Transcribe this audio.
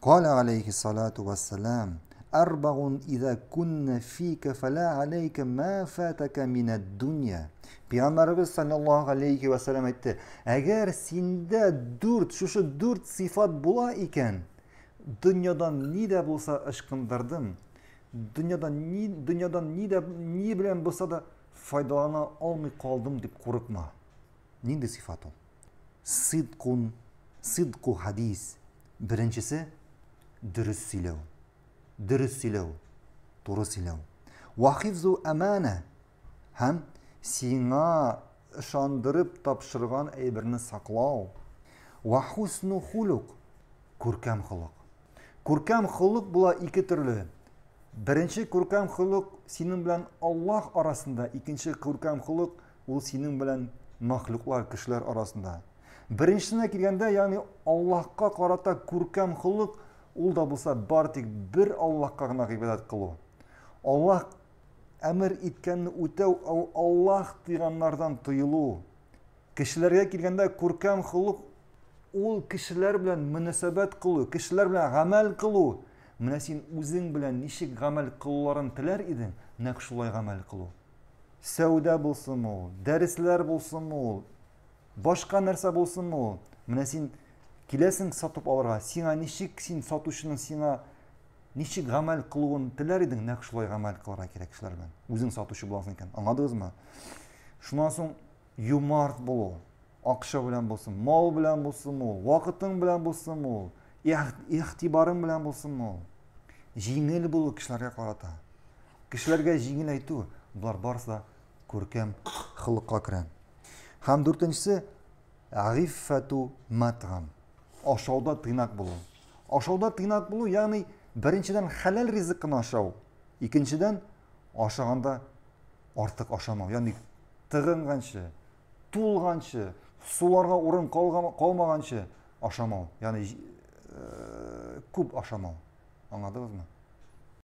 قال عليه الصلاة والسلام أربع إذا كن فيك فلا عليك ما فاتك من الدنيا Пиямарыбыз саллаллаху алейхи вассалам әйтті әгәр сендә дүрт шушы дүрт сифат була икән дөньядан ни дә булса ышкындырдым дөньядан ни дөньядан ни дә ни белән булса да файдалана алмый калдым дип курыкма нинди сифат ул сидкун сидку хадис беренчесе дұрыс сөйлеу дұрыс сөйлеу дұры сөйлеу уахифзу әмәне һәм сиңа ышандырып тапшырған әйберні сақлау уахусну хулук көркем хұлық көркем хұлық бұла екі түрлі бірінші көркем хұлық сенің білән аллах арасында екінші көркем хұлық ол сенің білән махлұқлар кішілер арасында біріншісіне келгенде яғни аллахқа қарата көркем хұлық ул да болса бар тик бер ғана ғибадат қылу кылу. әмір еткенді иткәнне үтәү, аллах тыйганнардан тыйылу. Кешеләргә келгенде күркәм құлық ол кешеләр білән мөнәсәбәт кылу, кешеләр белән гамәл кылу. Менә син үзең белән ничек гамәл кылуларын теләр идең, нәкъ шулай гамәл кылу. Сәудә булсынмы ул, дәресләр булсынмы ул, нәрсә булсынмы ол? Менә келесің сатып алырға сиңа ничек сен сатушының сиңа ничек ғамәл қылуын тілер едің нәқ шулай ғамәл қылырға керек кісілермен өзің сатушы боласың екен аңладыңыз ма шунан соң юмарт болу ақша білән болсын мал білән болсын ол уақытың білән болсын ол ихтибарың білән болсын ол жеңіл болу кісілерге қарата кісілерге жеңіл айту бұлар барса көркем хылыққа кірә һәм төртіншісі ғиффәту матғам ашауда тыйнак болу ашауда тыйнак болу яғни біріншіден халал ризықын ашау екіншіден ашағанда артық ашамау яғни тығынғанша туылғанша суларға орын қалмағанша ашамау яғни э, көп ашамау аңладыңыз